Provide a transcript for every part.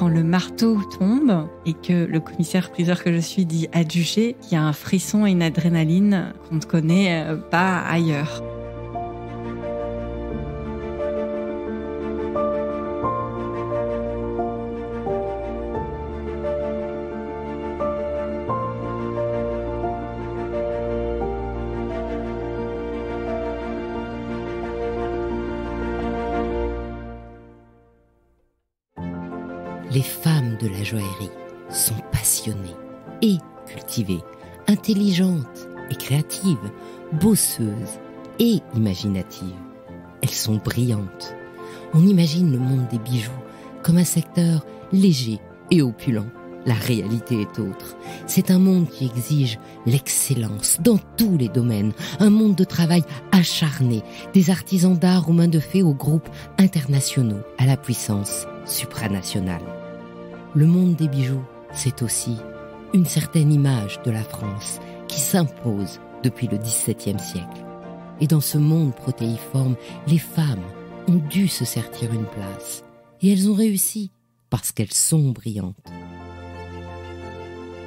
quand le marteau tombe et que le commissaire-priseur que je suis dit adjugé, il y a un frisson et une adrénaline qu'on ne connaît euh, pas ailleurs. bosseuses et imaginatives. Elles sont brillantes. On imagine le monde des bijoux comme un secteur léger et opulent. La réalité est autre. C'est un monde qui exige l'excellence dans tous les domaines, un monde de travail acharné, des artisans d'art aux mains de fées aux groupes internationaux, à la puissance supranationale. Le monde des bijoux, c'est aussi une certaine image de la France qui s'impose depuis le XVIIe siècle. Et dans ce monde protéiforme, les femmes ont dû se sertir une place. Et elles ont réussi parce qu'elles sont brillantes.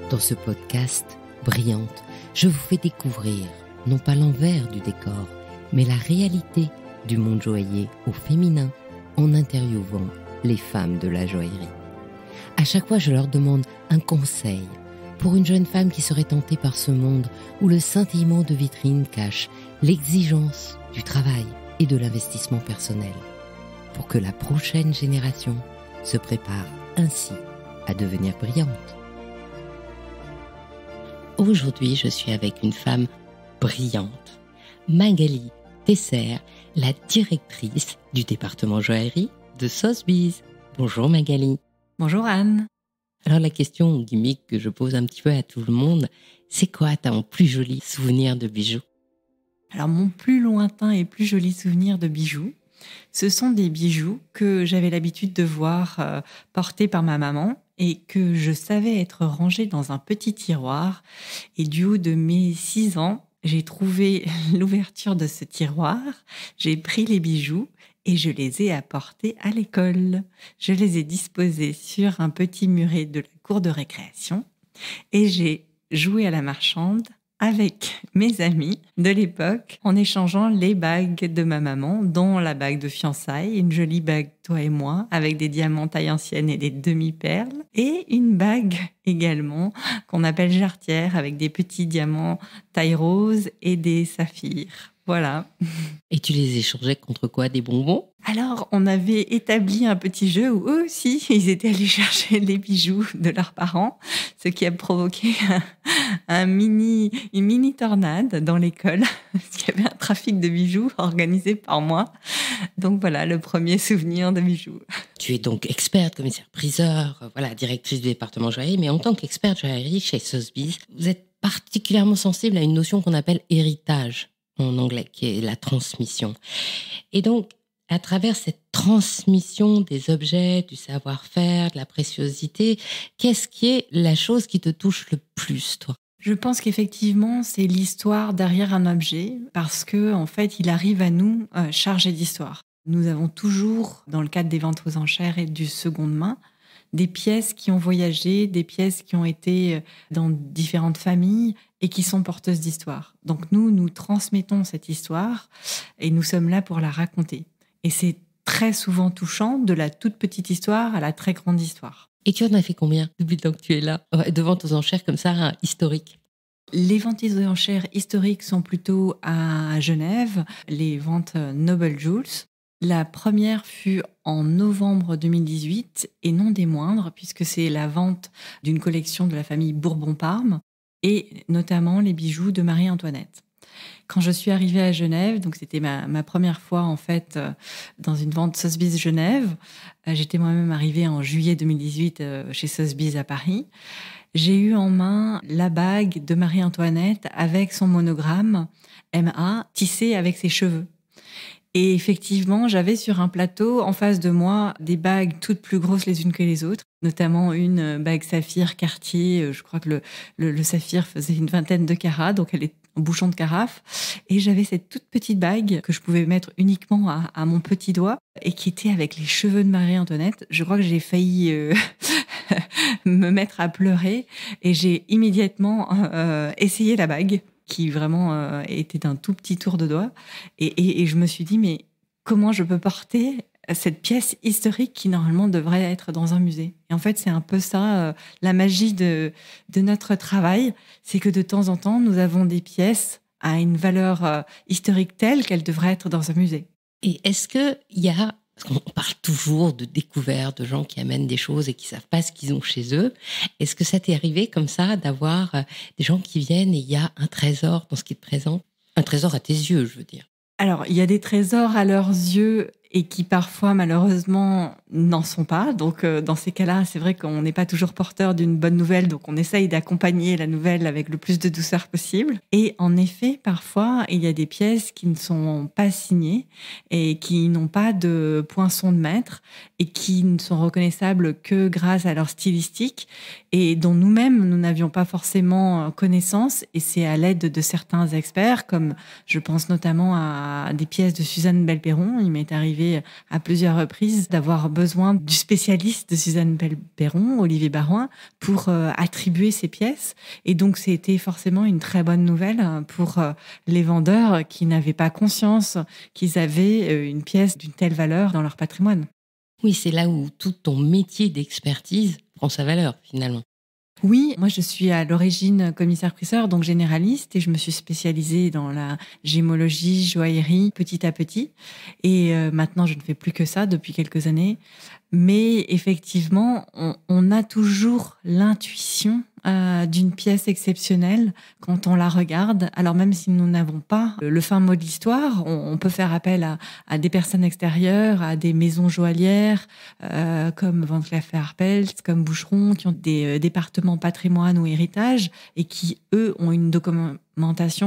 Dans ce podcast, Brillante, je vous fais découvrir non pas l'envers du décor, mais la réalité du monde joaillier au féminin en interviewant les femmes de la joaillerie. À chaque fois, je leur demande un conseil pour une jeune femme qui serait tentée par ce monde où le scintillement de vitrine cache l'exigence du travail et de l'investissement personnel, pour que la prochaine génération se prépare ainsi à devenir brillante. Aujourd'hui, je suis avec une femme brillante, Magali Tesser, la directrice du département joaillerie de Sotheby's. Bonjour Magali. Bonjour Anne. Alors la question gimmick que je pose un petit peu à tout le monde, c'est quoi ton plus joli souvenir de bijoux Alors mon plus lointain et plus joli souvenir de bijoux, ce sont des bijoux que j'avais l'habitude de voir euh, portés par ma maman et que je savais être rangés dans un petit tiroir. Et du haut de mes six ans, j'ai trouvé l'ouverture de ce tiroir, j'ai pris les bijoux et je les ai apportés à l'école. Je les ai disposés sur un petit muret de la cour de récréation et j'ai joué à la marchande avec mes amis de l'époque en échangeant les bagues de ma maman, dont la bague de fiançailles, une jolie bague toi et moi, avec des diamants taille ancienne et des demi-perles, et une bague également qu'on appelle jarretière, avec des petits diamants taille rose et des saphirs. Voilà. Et tu les échangeais contre quoi Des bonbons Alors, on avait établi un petit jeu où eux aussi, ils étaient allés chercher les bijoux de leurs parents, ce qui a provoqué une mini tornade dans l'école, parce qu'il y avait un trafic de bijoux organisé par moi. Donc voilà, le premier souvenir de bijoux. Tu es donc experte, commissaire-priseur, euh, voilà, directrice du département joaillerie, mais en tant qu'experte joaillerie chez Sotheby's, vous êtes particulièrement sensible à une notion qu'on appelle héritage en anglais, qui est la transmission. Et donc, à travers cette transmission des objets, du savoir-faire, de la préciosité, qu'est-ce qui est la chose qui te touche le plus, toi je pense qu'effectivement, c'est l'histoire derrière un objet parce que en fait, il arrive à nous euh, chargé d'histoire. Nous avons toujours, dans le cadre des ventes aux enchères et du seconde main, des pièces qui ont voyagé, des pièces qui ont été euh, dans différentes familles et qui sont porteuses d'histoire. Donc nous, nous transmettons cette histoire et nous sommes là pour la raconter. Et c'est très souvent touchant, de la toute petite histoire à la très grande histoire. Et tu en as fait combien depuis le temps que tu es là, euh, devant aux enchères comme ça, historiques les ventes aux enchères historiques sont plutôt à Genève, les ventes Noble Jules. La première fut en novembre 2018 et non des moindres, puisque c'est la vente d'une collection de la famille Bourbon-Parme et notamment les bijoux de Marie-Antoinette. Quand je suis arrivée à Genève, donc c'était ma, première fois en fait euh, dans une vente Sotheby's Genève, euh, j'étais moi-même arrivée en juillet 2018 euh, chez Sotheby's à Paris, j'ai eu en main la bague de Marie-Antoinette avec son monogramme MA tissé avec ses cheveux. Et effectivement, j'avais sur un plateau en face de moi des bagues toutes plus grosses les unes que les autres, notamment une euh, bague saphir Cartier. Euh, je crois que le, saphir faisait une vingtaine de carats, donc elle est en bouchon de carafe. Et j'avais cette toute petite bague que je pouvais mettre uniquement à, mon petit doigt et qui était avec les cheveux de Marie-Antoinette. Je crois que j'ai failli euh, me mettre à pleurer et j'ai immédiatement essayé la bague qui vraiment euh, était un tout petit tour de doigt. Et, je me suis dit, mais comment je peux porter cette pièce historique qui normalement devrait être dans un musée Et en fait, c'est un peu ça, euh, la magie de, de notre travail, c'est que de temps en temps, nous avons des pièces à une valeur euh, historique telle qu'elles devraient être dans un musée. Et est-ce qu'il y a parce qu'on parle toujours de découvertes, de gens qui amènent des choses et qui savent pas ce qu'ils ont chez eux. Est-ce que ça t'est arrivé comme ça d'avoir euh, des gens qui viennent et il y a un trésor dans ce qui te présente Un trésor à tes yeux, je veux dire. Alors, il y a des trésors à leurs yeux et qui parfois malheureusement n'en sont pas. Donc euh, dans ces cas-là, c'est vrai qu'on n'est pas toujours porteur d'une bonne nouvelle, donc on essaye d'accompagner la nouvelle avec le plus de douceur possible. Et en effet, parfois, il y a des pièces qui ne sont pas signées et qui n'ont pas de poinçon de maître et qui ne sont reconnaissables que grâce à leur stylistique et dont nous-mêmes, nous n'avions pas forcément euh, connaissance. Et c'est à l'aide de certains experts, comme je pense notamment à des pièces de Suzanne Belperron. Il m'est arrivé à plusieurs reprises d'avoir besoin du spécialiste de Suzanne Perron, Olivier Baroin, pour euh, attribuer ces pièces. Et donc, c'était forcément une très bonne nouvelle euh, pour euh, les vendeurs qui n'avaient pas conscience qu'ils avaient une pièce d'une telle valeur dans leur patrimoine. Oui, c'est là où tout ton métier d'expertise prend sa valeur finalement. Oui, moi je suis à l'origine commissaire-priseur, donc généraliste, et je me suis spécialisée dans la gémologie, joaillerie, petit à petit. Et euh, maintenant, je ne fais plus que ça depuis quelques années. Mais effectivement, on a toujours l'intuition euh, d'une pièce exceptionnelle quand on la regarde. Alors même si nous n'avons pas le fin mot de l'histoire, on, peut faire appel à, des personnes extérieures, à des maisons joaillières euh, comme Van Cleef Arpels, comme Boucheron, qui ont des euh, départements patrimoine ou héritage et qui, eux, ont une documentation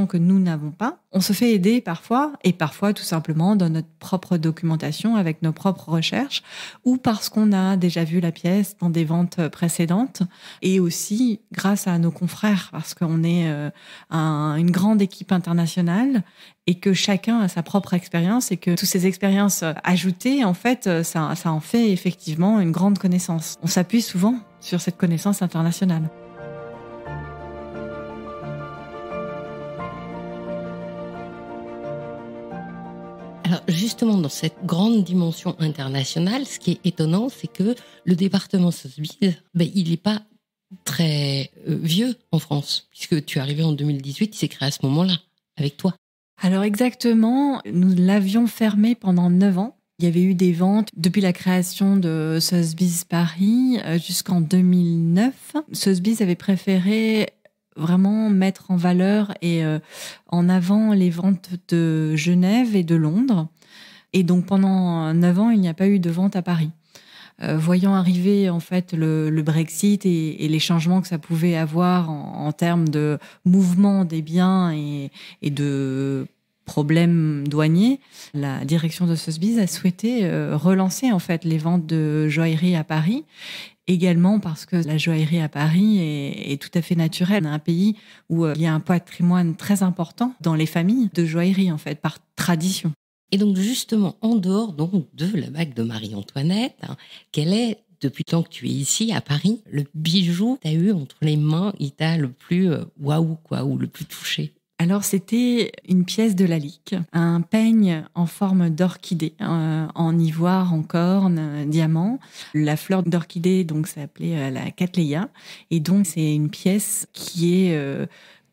que nous n'avons pas. On se fait aider parfois, et parfois tout simplement dans notre propre documentation avec nos propres recherches, ou parce qu'on a déjà vu la pièce dans des ventes précédentes, et aussi grâce à nos confrères, parce qu'on est euh, une grande équipe internationale et que chacun a sa propre expérience et que toutes ces expériences ajoutées, en fait, ça en fait effectivement une grande connaissance. On s'appuie souvent sur cette connaissance internationale. justement, dans cette grande dimension internationale, ce qui est étonnant, c'est que le département Sotheby's, ben, il n'est pas très euh, vieux en France, puisque tu es arrivé en 2018, il s'est créé à ce moment-là, avec toi. Alors exactement, nous l'avions fermé pendant neuf ans. Il y avait eu des ventes depuis la création de Sotheby's Paris euh, jusqu'en 2009. Sotheby's avait préféré vraiment mettre en valeur et euh, en avant les ventes de Genève et de Londres. Et donc pendant neuf ans, il n'y a pas eu de vente à Paris. Euh, voyant arriver en fait le, le Brexit et, et, les changements que ça pouvait avoir en, termes de mouvement des biens et, et de problème douaniers, la direction de Sotheby's a souhaité euh, relancer en fait les ventes de joaillerie à Paris également parce que la joaillerie à Paris est, tout à fait naturelle. On un pays où euh, il y a un patrimoine très important dans les familles de joaillerie, en fait, par tradition. Et donc, justement, en dehors donc, de la bague de Marie-Antoinette, quel hein, quelle est, depuis le que tu es ici à Paris, le bijou que tu as eu entre les mains il t'a le plus euh, waouh, quoi, ou le plus touché alors c'était une pièce de la Lalique, un peigne en forme d'orchidée, euh, en ivoire, en corne, euh, diamant. La fleur d'orchidée, donc, s'appelait euh, la Cattleya, et donc c'est une pièce qui est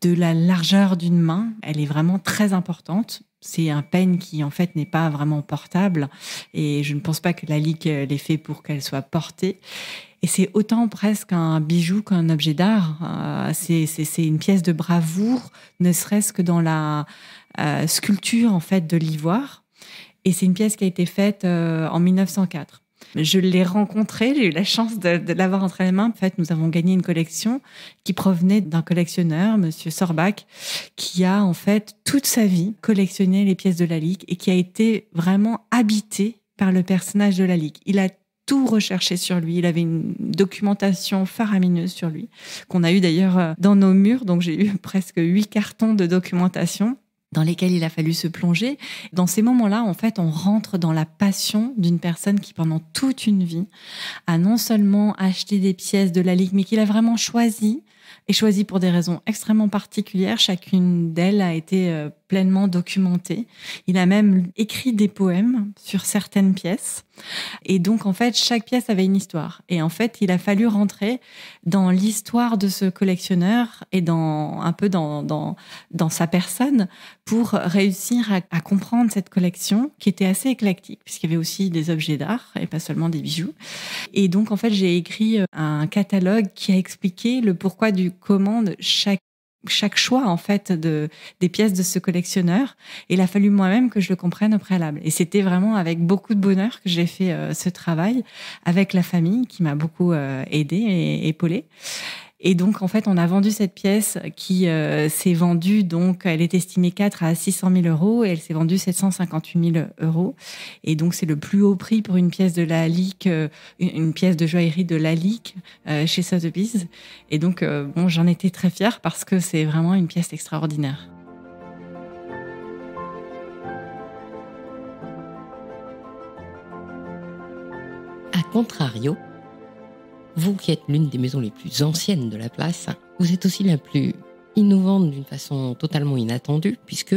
de la largeur d'une main. Elle est vraiment très importante. C'est un peigne qui en fait n'est pas vraiment portable, et je ne pense pas que la Lalique l'ait fait pour qu'elle soit portée. Et c'est autant presque un bijou qu'un objet d'art. Euh, c'est une pièce de bravoure, ne serait-ce que dans la euh, sculpture en fait de l'ivoire. Et c'est une pièce qui a été faite euh, en 1904. Je l'ai rencontré, j'ai eu la chance de, l'avoir entre les mains. En fait, nous avons gagné une collection qui provenait d'un collectionneur, Monsieur Sorbach, qui a en fait toute sa vie collectionné les pièces de la Ligue et qui a été vraiment habité par le personnage de la Ligue. Il a tout recherché sur lui. Il avait une documentation faramineuse sur lui, qu'on a eu d'ailleurs euh, dans nos murs. Donc j'ai eu presque huit cartons de documentation dans lesquels il a fallu se plonger. Dans ces moments-là, en fait, on rentre dans la passion d'une personne qui, pendant toute une vie, a non seulement acheté des pièces de la Ligue, mais qu'il a vraiment choisi et choisi pour des raisons extrêmement particulières. Chacune d'elles a été euh, pleinement documentée. Il a même écrit des poèmes sur certaines pièces. Et donc, en fait, chaque pièce avait une histoire. Et en fait, il a fallu rentrer dans l'histoire de ce collectionneur et dans un peu dans sa personne pour réussir à, comprendre cette collection qui était assez éclectique, puisqu'il y avait aussi des objets d'art et pas seulement des bijoux. Et donc, en fait, j'ai écrit euh, un catalogue qui a expliqué le pourquoi du comment de chaque chaque choix en fait de des pièces de ce collectionneur et il a fallu moi-même que je le comprenne au préalable et c'était vraiment avec beaucoup de bonheur que j'ai fait euh, ce travail avec la famille qui m'a beaucoup euh, aidée et épaulée et donc, en fait, on a vendu cette pièce qui euh, s'est vendue, donc, elle est estimée 4 à 600 000 euros et elle s'est vendue 758 000 euros. Et donc, c'est le plus haut prix pour une pièce de la euh, une, pièce de joaillerie de la LIC euh, chez Sotheby's. Et donc, bon, j'en étais très fière parce que c'est vraiment une pièce extraordinaire. A contrario, vous qui êtes l'une des maisons les plus anciennes de la place, vous êtes aussi la plus innovante d'une façon totalement inattendue, puisque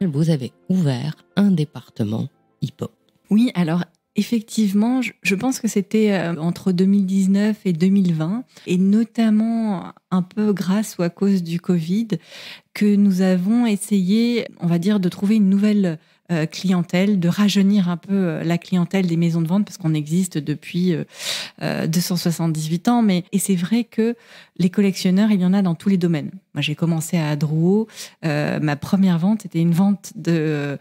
vous avez ouvert un département hip-hop. Oui, alors effectivement, je pense que c'était euh, entre 2019 et 2020, et notamment un peu grâce ou à cause du Covid, que nous avons essayé, on va dire, de trouver une nouvelle euh, clientèle, de rajeunir un peu euh, la clientèle des maisons de vente parce qu'on existe depuis 278 euh, ans. Mais et c'est vrai que les collectionneurs, il y en a dans tous les domaines. Moi, j'ai commencé à Drouot. ma première vente était une vente de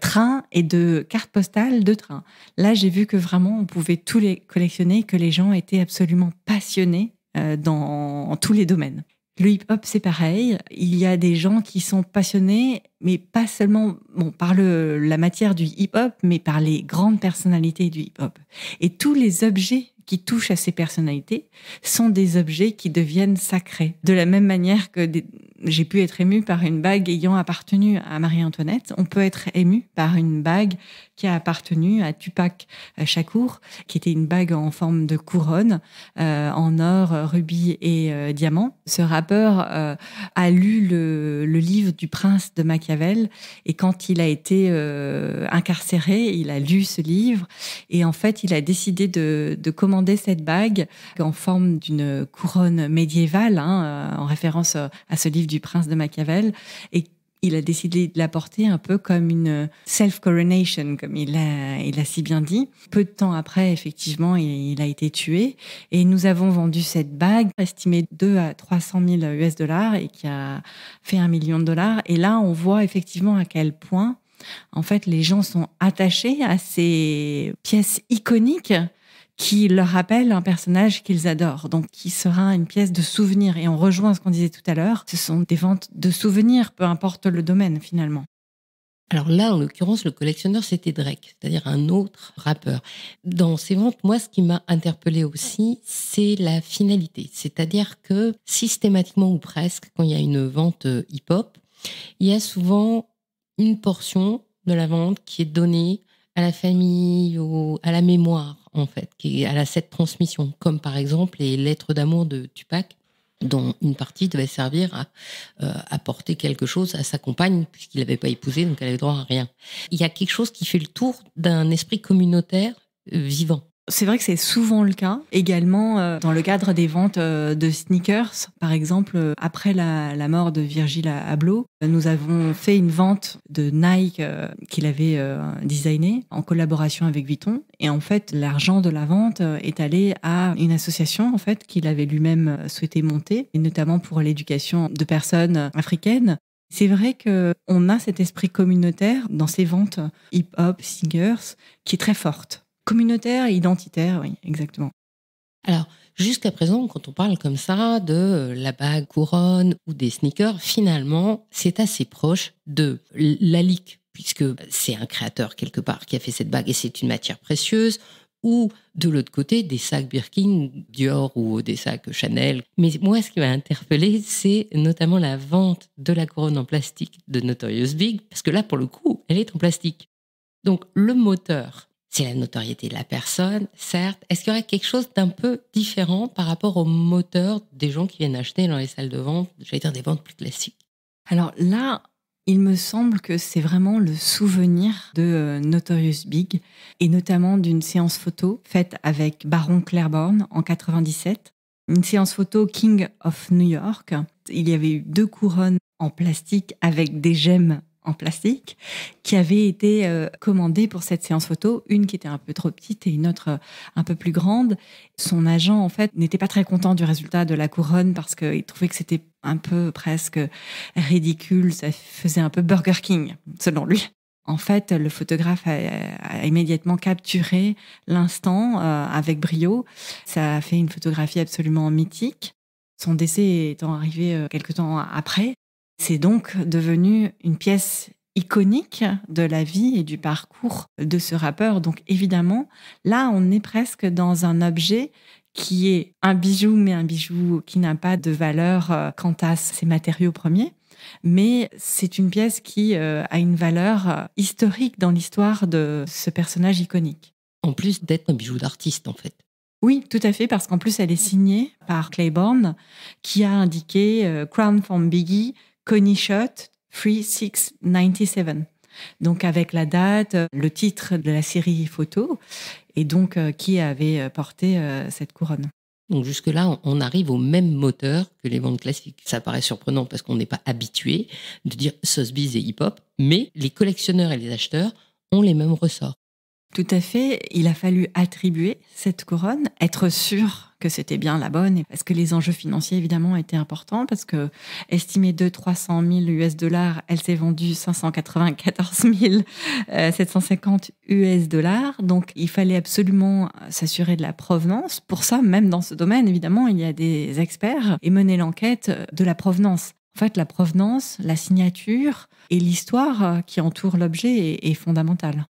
trains et de cartes postales de trains. Là, j'ai vu que vraiment, on pouvait tous les collectionner, que les gens étaient absolument passionnés dans tous les domaines. Le hip-hop, c'est pareil. Il y a des gens qui sont passionnés, mais pas seulement bon, par le, la matière du hip-hop, mais par les grandes personnalités du hip-hop. Et tous les objets qui touchent à ces personnalités sont des objets qui deviennent sacrés. De la même manière que des, j'ai pu être ému par une bague ayant appartenu à Marie-Antoinette. On peut être ému par une bague qui a appartenu à Tupac Shakur, qui était une bague en forme de couronne euh, en or, rubis et euh, diamants. Ce rappeur euh, a lu le, livre du prince de Machiavel et quand il a été incarcéré, il a lu ce livre et en fait, il a décidé de, commander cette bague en forme d'une couronne médiévale, hein, en référence à ce livre du prince de Machiavel et il a décidé de la porter un peu comme une self-coronation, comme il il a si bien dit. Peu de temps après, effectivement, il, a été tué. Et nous avons vendu cette bague, estimée 2 à 300 000 US dollars, et qui a fait un million de dollars. Et là, on voit effectivement à quel point, en fait, les gens sont attachés à ces pièces iconiques qui leur rappelle un personnage qu'ils adorent, donc qui sera une pièce de souvenir. Et on rejoint ce qu'on disait tout à l'heure, ce sont des ventes de souvenirs, peu importe le domaine finalement. Alors là, en l'occurrence, le collectionneur, c'était Drake, c'est-à-dire un autre rappeur. Dans ces ventes, moi, ce qui m'a interpellé aussi, c'est la finalité. C'est-à-dire que systématiquement ou presque, quand il y a une vente euh, hip-hop, il y a souvent une portion de la vente qui est donnée à la famille ou à la mémoire, en fait, qui à la, cette transmission, comme par exemple les lettres d'amour de Tupac, dont une partie devait servir à euh, apporter quelque chose à sa compagne, puisqu'il n'avait pas épousé, donc elle avait droit à rien. Il y a quelque chose qui fait le tour d'un esprit communautaire euh, vivant. C'est vrai que c'est souvent le cas, également euh, dans le cadre des ventes euh, de sneakers. Par exemple, euh, après la, mort de Virgil Abloh, nous avons fait une vente de Nike qu'il avait designé designée en collaboration avec Vuitton. Et en fait, l'argent de la vente est allé à une association en fait qu'il avait lui-même souhaité monter, et notamment pour l'éducation de personnes africaines. C'est vrai que on a cet esprit communautaire dans ces ventes hip-hop, singers, qui est très forte. Communautaire et identitaire, oui, exactement. Alors, jusqu'à présent, quand on parle comme ça de la bague couronne ou des sneakers, finalement, c'est assez proche de la LIC, puisque c'est un créateur quelque part qui a fait cette bague et c'est une matière précieuse, ou de l'autre côté, des sacs Birkin, Dior ou des sacs Chanel. Mais moi, ce qui m'a interpellé, c'est notamment la vente de la couronne en plastique de Notorious Big, parce que là, pour le coup, elle est en plastique. Donc, le moteur c'est la notoriété de la personne, certes. Est-ce qu'il y aurait quelque chose d'un peu différent par rapport au moteur des gens qui viennent acheter dans les salles de vente, j'allais dire des ventes plus classiques Alors là, il me semble que c'est vraiment le souvenir de euh, Notorious Big, et notamment d'une séance photo faite avec Baron Claiborne en 97, une séance photo King of New York. Il y avait eu deux couronnes en plastique avec des gemmes en plastique qui avait été euh, commandée pour cette séance photo, une qui était un peu trop petite et une autre euh, un peu plus grande. Son agent, en fait, n'était pas très content du résultat de la couronne parce qu'il trouvait que c'était un peu presque ridicule, ça faisait un peu Burger King, selon lui. En fait, le photographe a, immédiatement capturé l'instant euh, avec brio. Ça a fait une photographie absolument mythique. Son décès étant arrivé quelques quelque temps après, c'est donc devenu une pièce iconique de la vie et du parcours de ce rappeur. Donc évidemment, là, on est presque dans un objet qui est un bijou, mais un bijou qui n'a pas de valeur euh, quant à ses matériaux premiers. Mais c'est une pièce qui euh, a une valeur euh, historique dans l'histoire de ce personnage iconique. En plus d'être un bijou d'artiste, en fait. Oui, tout à fait, parce qu'en plus, elle est signée par Claiborne, qui a indiqué Crown from Biggie, Connie Shot, 3697. Donc avec la date, le titre de la série photo et donc euh, qui avait euh, porté euh, cette couronne. Donc jusque-là, on arrive au même moteur que les ventes classiques. Ça paraît surprenant parce qu'on n'est pas habitué de dire Sotheby's et hip-hop, mais les collectionneurs et les acheteurs ont les mêmes ressorts. Tout à fait. Il a fallu attribuer cette couronne, être sûr que c'était bien la bonne, et parce que les enjeux financiers, évidemment, étaient importants, parce que estimée de 300 000 US dollars, elle s'est vendue 594 750 US dollars. Donc, il fallait absolument s'assurer de la provenance. Pour ça, même dans ce domaine, évidemment, il y a des experts et mener l'enquête de la provenance. En fait, la provenance, la signature et l'histoire qui entoure l'objet est, est fondamentale.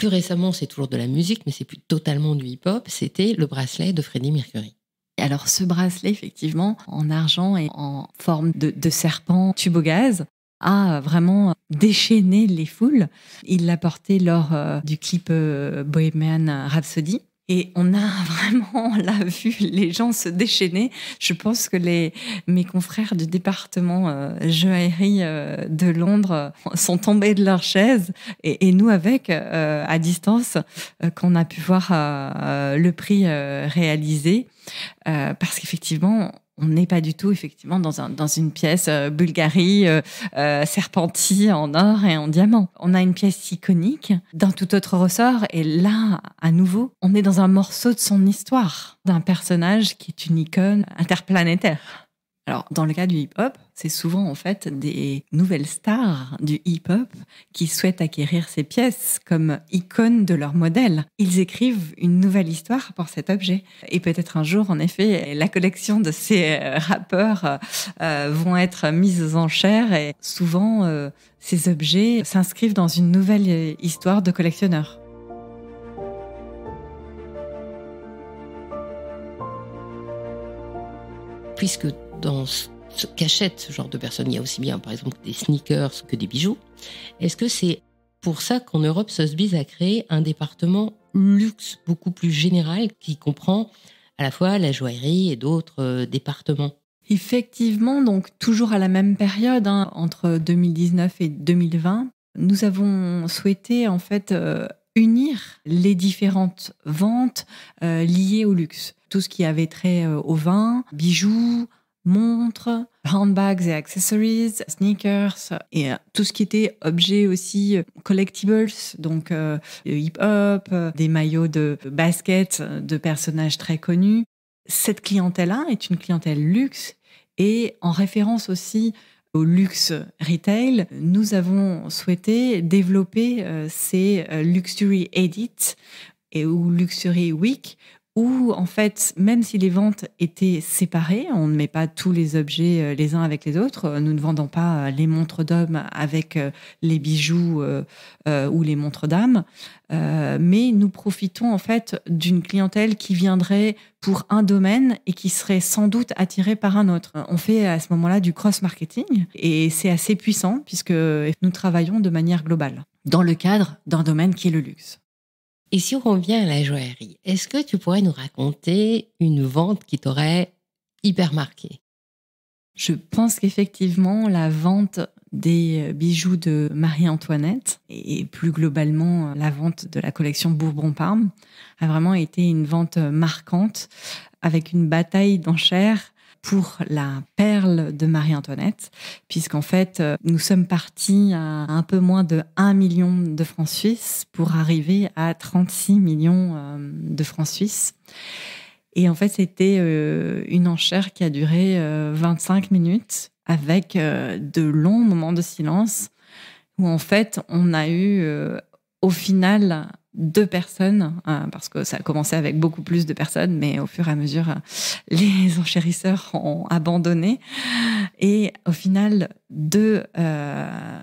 Plus récemment, c'est toujours de la musique, mais c'est plus totalement du hip-hop. C'était le bracelet de Freddie Mercury. Alors ce bracelet, effectivement, en argent et en forme de, serpent tubogaz, a vraiment déchaîné les foules. Il l'a porté lors euh, du clip euh, Bohemian Rhapsody. Et on a vraiment, l'a vu les gens se déchaîner. Je pense que les, mes confrères du département euh, joaillerie euh, de Londres euh, sont tombés de leur chaise. Et, et nous, avec, euh, à distance, qu'on a pu voir le prix réalisé. parce qu'effectivement, on n'est pas du tout effectivement dans, une pièce euh, Bulgarie euh, euh, serpentie en or et en diamant. On a une pièce iconique d'un tout autre ressort et là, à nouveau, on est dans un morceau de son histoire, d'un personnage qui est une icône interplanétaire. Alors, dans le cas du hip-hop, c'est souvent en fait des nouvelles stars du hip-hop qui souhaitent acquérir ces pièces comme icônes de leur modèle. Ils écrivent une nouvelle histoire pour cet objet. Et peut-être un jour, en effet, la collection de ces euh, rappeurs euh, vont être mises en chair et souvent, euh, ces objets s'inscrivent dans une nouvelle histoire de collectionneur. Puisque dans ce cachette, ce genre de personnes, il y a aussi bien par exemple des sneakers que des bijoux, est-ce que c'est pour ça qu'en Europe, Sotheby's a créé un département luxe beaucoup plus général qui comprend à la fois la joaillerie et d'autres euh, départements Effectivement, donc toujours à la même période, hein, entre 2019 et 2020, nous avons souhaité en fait euh, unir les différentes ventes euh, liées au luxe. Tout ce qui avait trait au vin, bijoux, montres, handbags et accessories, sneakers et euh, tout ce qui était objet aussi euh, collectibles, donc euh, hip-hop, des maillots de basket de personnages très connus. Cette clientèle-là est une clientèle luxe et en référence aussi au luxe retail, nous avons souhaité développer ces luxury edits et ou luxury week où en fait, même si les ventes étaient séparées, on ne met pas tous les objets euh, les uns avec les autres, euh, nous ne vendons pas euh, les montres d'hommes avec les bijoux ou les montres d'âme, mais nous profitons en fait d'une clientèle qui viendrait pour un domaine et qui serait sans doute attirée par un autre. On fait à ce moment-là du cross-marketing et c'est assez puissant puisque nous travaillons de manière globale dans le cadre d'un domaine qui est le luxe. Et si on revient à la joaillerie, est-ce que tu pourrais nous raconter une vente qui t'aurait hyper marquée Je pense qu'effectivement, la vente des bijoux de Marie-Antoinette et plus globalement la vente de la collection Bourbon-Parme a vraiment été une vente marquante avec une bataille d'enchères pour la perle de Marie-Antoinette, puisqu'en fait, euh, nous sommes partis à un peu moins de 1 million de francs suisses pour arriver à 36 millions euh, de francs suisses. Et en fait, c'était euh, une enchère qui a duré 25 minutes avec de longs moments de silence où en fait, on a eu au final deux personnes, euh, parce que ça a commencé avec beaucoup plus de personnes, mais au fur et à mesure, euh, les enchérisseurs ont abandonné. Et au final, deux euh,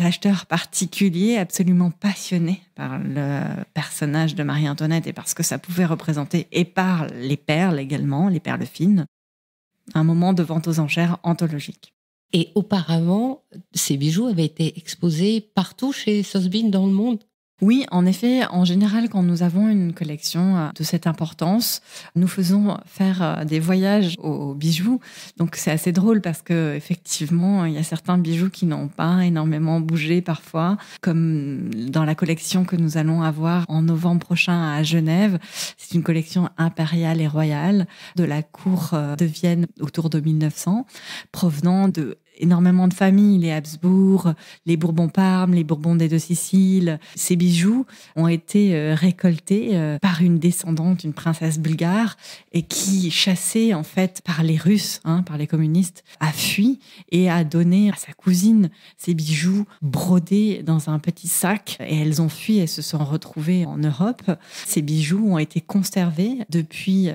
acheteurs particuliers absolument passionnés par le personnage de Marie-Antoinette et parce que ça pouvait représenter, et par les perles également, les perles fines, un moment de vente aux enchères anthologique. Et auparavant, ces bijoux avaient été exposés partout chez Sotheby's dans le monde oui, en effet, en général, quand nous avons une collection euh, de cette importance, nous faisons faire euh, des voyages aux bijoux. Donc c'est assez drôle parce que effectivement, il y a certains bijoux qui n'ont pas énormément bougé parfois, comme dans la collection que nous allons avoir en novembre prochain à Genève. C'est une collection impériale et royale de la cour euh, de Vienne autour de 1900, provenant de énormément de familles, les Habsbourg, les Bourbons-Parme, les Bourbons des Deux-Siciles. Ces bijoux ont été euh, récoltés euh, par une descendante, une princesse bulgare, et qui, chassée en fait par les Russes, hein, par les communistes, a fui et a donné à sa cousine ces bijoux brodés dans un petit sac. Et elles ont fui et se sont retrouvées en Europe. Ces bijoux ont été conservés depuis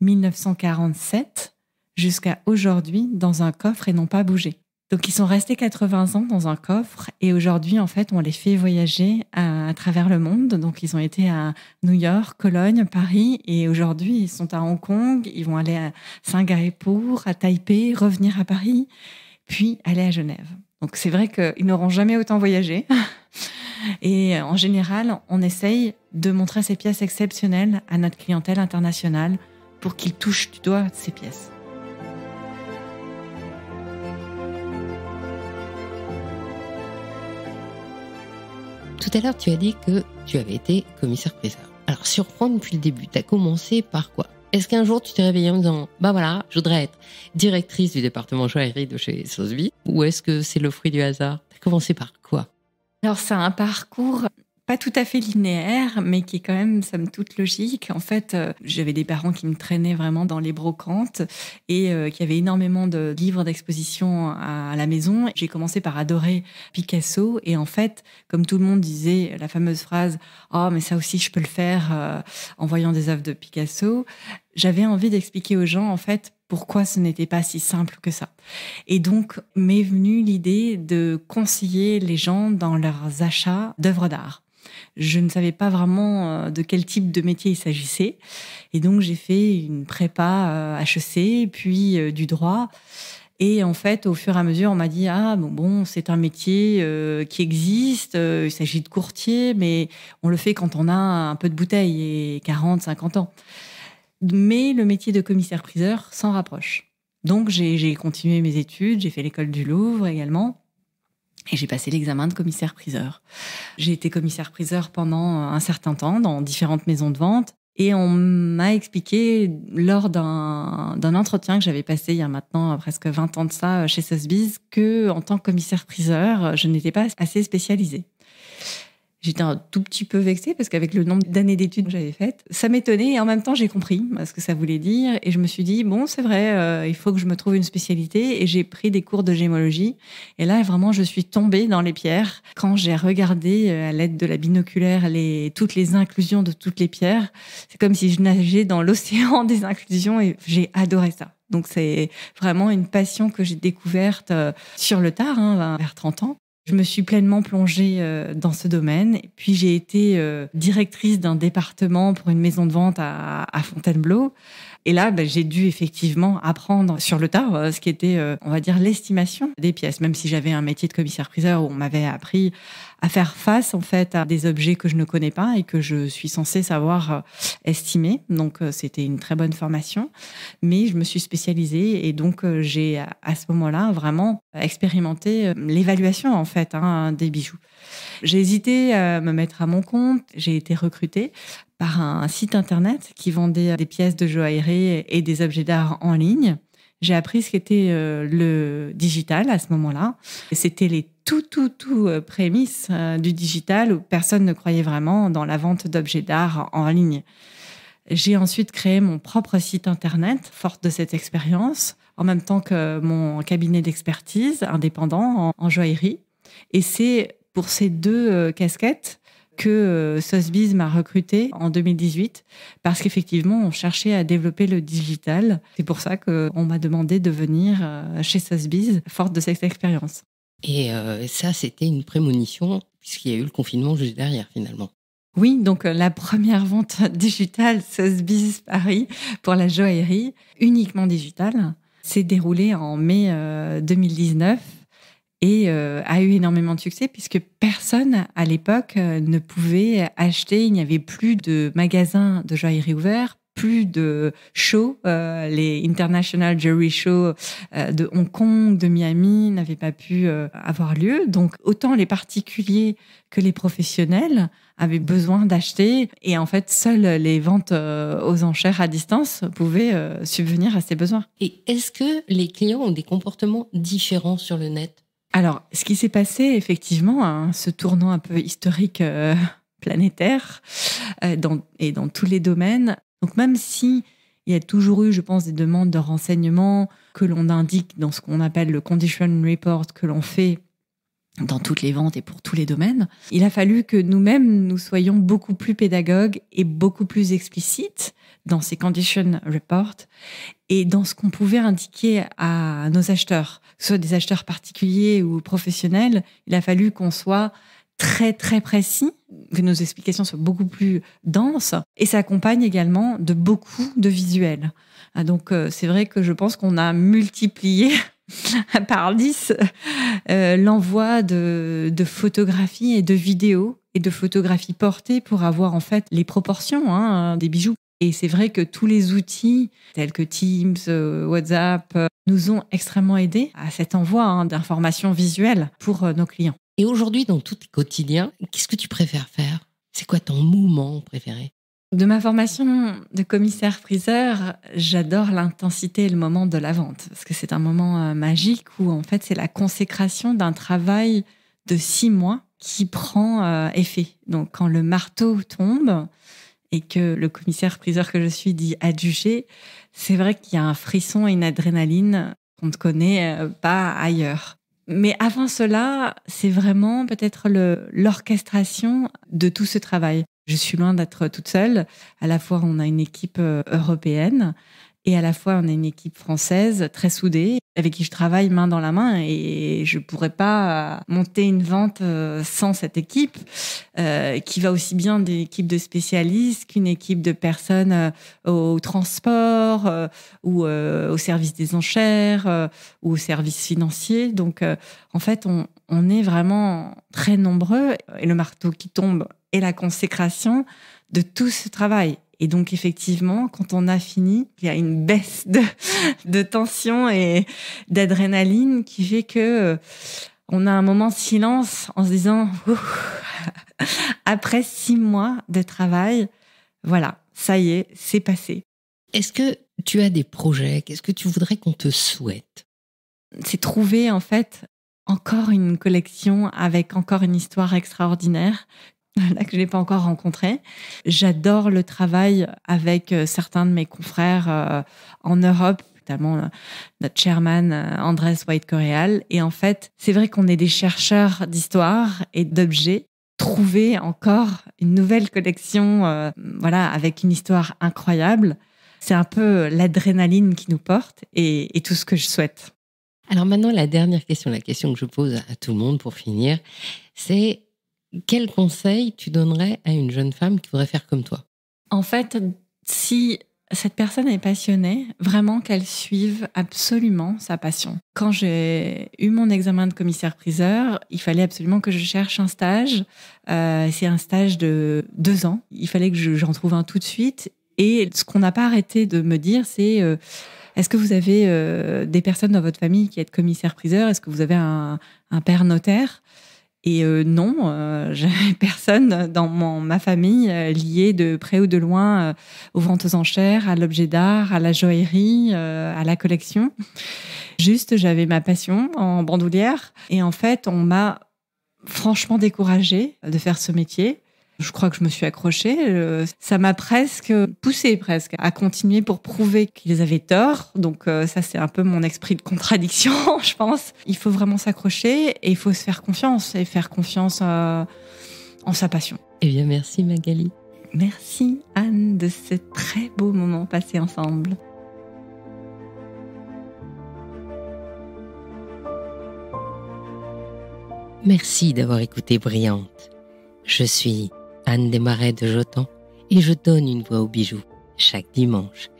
1947 euh, jusqu'à aujourd'hui dans un coffre et n'ont pas bougé. Donc ils sont restés 80 ans dans un coffre et aujourd'hui en fait on les fait voyager à, travers le monde. Donc ils ont été à New York, Cologne, Paris et aujourd'hui ils sont à Hong Kong, ils vont aller à Singapour, à Taipei, revenir à Paris, puis aller à Genève. Donc c'est vrai qu'ils n'auront jamais autant voyagé. Et en général, on essaye de montrer ces pièces exceptionnelles à notre clientèle internationale pour qu'ils touchent du doigt ces pièces. Tout à l'heure, tu as dit que tu avais été commissaire président Alors, surprendre depuis le début, tu as commencé par quoi Est-ce qu'un jour, tu t'es réveillé en disant Bah voilà, je voudrais être directrice du département joaillerie de chez » Ou est-ce que c'est le fruit du hasard Tu commencé par quoi alors c'est un parcours pas tout à fait linéaire, mais qui est quand même, ça me toute, logique. En fait, euh, j'avais des parents qui me traînaient vraiment dans les brocantes et euh, qui avaient énormément de livres d'exposition à, la maison. J'ai commencé par adorer Picasso et en fait, comme tout le monde disait la fameuse phrase « Oh, mais ça aussi, je peux le faire euh, en voyant des œuvres de Picasso », j'avais envie d'expliquer aux gens, en fait, pourquoi ce n'était pas si simple que ça. Et donc, m'est venue l'idée de conseiller les gens dans leurs achats d'œuvres d'art. Je ne savais pas vraiment euh, de quel type de métier il s'agissait. Et donc, j'ai fait une prépa HEC, euh, puis euh, du droit. Et en fait, au fur et à mesure, on m'a dit ah bon, bon c'est un métier qui existe. il s'agit de courtier, mais on le fait quand on a un peu de bouteille et 40, 50 ans mais le métier de commissaire-priseur s'en rapproche. Donc j'ai continué mes études, j'ai fait l'école du Louvre également. Et j'ai passé l'examen de commissaire-priseur. J'ai été commissaire-priseur pendant un certain temps dans différentes maisons de vente. Et on m'a expliqué lors d'un entretien que j'avais passé il y a maintenant euh, presque 20 ans de ça euh, chez Sotheby's que en tant que commissaire-priseur, euh, je n'étais pas assez spécialisée. J'étais un tout petit peu vexée parce qu'avec le nombre d'années d'études que j'avais faites, ça m'étonnait et en même temps j'ai compris ce que ça voulait dire et je me suis dit bon c'est vrai euh, il faut que je me trouve une spécialité et j'ai pris des cours de gémologie et là vraiment je suis tombée dans les pierres quand j'ai regardé euh, à l'aide de la binoculaire les toutes les inclusions de toutes les pierres c'est comme si je nageais dans l'océan des inclusions et j'ai adoré ça. Donc c'est vraiment une passion que j'ai découverte euh, sur le tard, hein, vers 30 ans. Je me suis pleinement plongée euh, dans ce domaine. Puis j'ai été euh, directrice d'un département pour une maison de vente à, Fontainebleau. Et là, ben, j'ai dû effectivement apprendre sur le tard euh, ce qui était, euh, on va dire, l'estimation des pièces, même si j'avais un métier de commissaire-priseur où on m'avait appris à faire face en fait à des objets que je ne connais pas et que je suis censée savoir euh, estimer. Donc c'était une très bonne formation, mais je me suis spécialisée et donc j'ai à ce moment-là vraiment expérimenté l'évaluation en fait hein, des bijoux. J'ai hésité à me mettre à mon compte. J'ai été recrutée par un site internet qui vendait des pièces de joaillerie et des objets d'art en ligne. J'ai appris ce qu'était euh, le digital à ce moment-là. C'était les tout, tout, tout euh, prémices euh, du digital où personne ne croyait vraiment dans la vente d'objets d'art en ligne. J'ai ensuite créé mon propre site internet, forte de cette expérience, en même temps que mon cabinet d'expertise indépendant en, joaillerie. Et c'est pour ces deux euh, casquettes que euh, Sosbiz m'a recruté en 2018 parce qu'effectivement, on cherchait à développer le digital. C'est pour ça qu'on m'a demandé de venir euh, chez Sosbiz, forte de cette expérience. Et ça, c'était une prémonition puisqu'il y a eu le confinement juste derrière finalement. Oui, donc la première vente digitale Sosbiz Paris pour la joaillerie, uniquement digitale, s'est déroulée en mai 2019 et euh, a eu énormément de succès puisque personne à l'époque euh, ne pouvait acheter, il n'y avait plus de magasins de joaillerie ouverts, plus de shows, euh, les International Jewelry Show de Hong Kong, de Miami n'avaient pas pu avoir lieu. Donc autant les particuliers que les professionnels avaient besoin d'acheter et en fait seules les ventes aux enchères à distance pouvaient subvenir à ces besoins. Et est-ce que les clients ont des comportements différents sur le net alors, ce qui s'est passé, effectivement, hein, ce tournant un peu historique euh, planétaire euh, et dans tous les domaines. Donc, même si il y a toujours eu, je pense, des demandes de renseignements que l'on indique dans ce qu'on appelle le condition report que l'on fait dans toutes les ventes et pour tous les domaines. Il a fallu que nous-mêmes, nous soyons beaucoup plus pédagogues et beaucoup plus explicites dans ces condition reports et dans ce qu'on pouvait indiquer à nos acheteurs, que ce soit des acheteurs particuliers ou professionnels. Il a fallu qu'on soit très très précis, que nos explications soient beaucoup plus denses et ça accompagne également de beaucoup de visuels. Ah, donc euh, c'est vrai que je pense qu'on a multiplié par 10 euh, l'envoi de, photographies et de vidéos et de photographies portées pour avoir en fait les proportions hein, des bijoux. Et c'est vrai que tous les outils tels que Teams, euh, WhatsApp, euh, nous ont extrêmement aidé à cet envoi hein, d'informations visuelles pour nos clients. Et aujourd'hui, dans tout quotidien, qu'est-ce que tu préfères faire C'est quoi ton moment préféré de ma formation de commissaire-priseur, j'adore l'intensité et le moment de la vente, parce que c'est un moment euh, magique où en fait c'est la consécration d'un travail de six mois qui prend euh, effet. Donc quand le marteau tombe et que le commissaire-priseur que je suis dit adjugé, c'est vrai qu'il y a un frisson et une adrénaline qu'on ne connaît euh, pas ailleurs. Mais avant cela, c'est vraiment peut-être l'orchestration de tout ce travail. Je suis loin d'être toute seule. À la fois, on a une équipe euh, européenne et à la fois, on a une équipe française très soudée avec qui je travaille main dans la main et je pourrais pas euh, monter une vente euh, sans cette équipe qui va aussi bien d'une équipe de spécialistes qu'une équipe de personnes au transport ou au service des enchères ou au service financier. Donc, en fait, on est vraiment très nombreux et le marteau qui tombe et la consécration de tout ce travail. Et donc effectivement, quand on a fini, il y a une baisse de, tension et d'adrénaline qui fait que euh, on a un moment de silence en se disant après six mois de travail, voilà, ça y est, c'est passé. Est-ce que tu as des projets Qu'est-ce que tu voudrais qu'on te souhaite C'est trouver en fait encore une collection avec encore une histoire extraordinaire là, que je n'ai pas encore rencontré. J'adore le travail avec euh, certains de mes confrères euh, en Europe, notamment euh, notre chairman Andrés White Coréal. Et en fait, c'est vrai qu'on est des chercheurs d'histoire et d'objets trouver encore une nouvelle collection voilà avec une histoire incroyable c'est un peu l'adrénaline qui nous porte et, et tout ce que je souhaite alors maintenant la dernière question la question que je pose à tout le monde pour finir c'est quel conseil tu donnerais à une jeune femme qui voudrait faire comme toi En fait, si cette personne est passionnée, vraiment qu'elle suive absolument sa passion. Quand j'ai eu mon examen de commissaire-priseur, il fallait absolument que je cherche un stage. Euh, c'est un stage de deux ans. Il fallait que j'en trouve un tout de suite. Et ce qu'on n'a pas arrêté de me dire, c'est euh, est-ce que vous avez euh, des personnes dans votre famille qui êtes commissaire-priseur Est-ce que vous avez un père notaire et euh, non, euh, j'avais personne dans mon, ma famille euh, liée lié de près ou de loin euh, aux ventes aux enchères, à l'objet d'art, à la joaillerie, à la collection. Juste, j'avais ma passion en bandoulière. Et en fait, on m'a franchement découragée de faire ce métier je crois que je me suis accrochée. Euh, ça m'a presque poussée, presque à continuer pour prouver qu'ils avaient tort. Donc euh, ça, c'est un peu mon esprit de contradiction, je pense. Il faut vraiment s'accrocher et il faut se faire confiance et faire confiance euh, en sa passion. Eh bien, merci Magali. Merci Anne de ce très beau moment passé ensemble. Merci d'avoir écouté Brillante. Je suis Anne marais de Jotan, et je donne une voix aux bijoux chaque dimanche.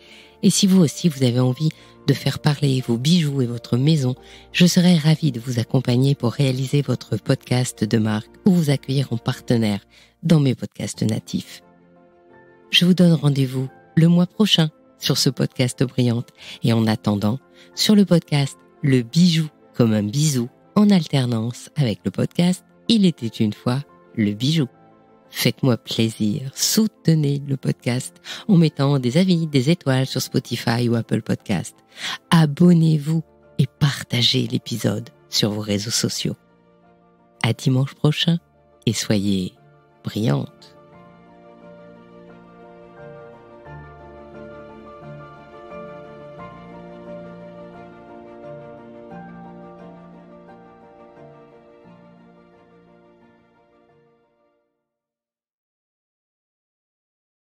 Et si vous aussi vous avez envie de faire parler vos bijoux et votre maison, je serai ravie de vous accompagner pour réaliser votre podcast de marque ou vous accueillir en partenaire dans mes podcasts natifs. Je vous donne rendez-vous le mois prochain sur ce podcast brillante et en attendant sur le podcast Le bijou comme un bisou en alternance avec le podcast Il était une fois le bijou. Faites-moi plaisir, soutenez le podcast en mettant des avis, des étoiles sur Spotify ou Apple Podcast. Abonnez-vous et partagez l'épisode sur vos réseaux sociaux. À dimanche prochain et soyez brillants.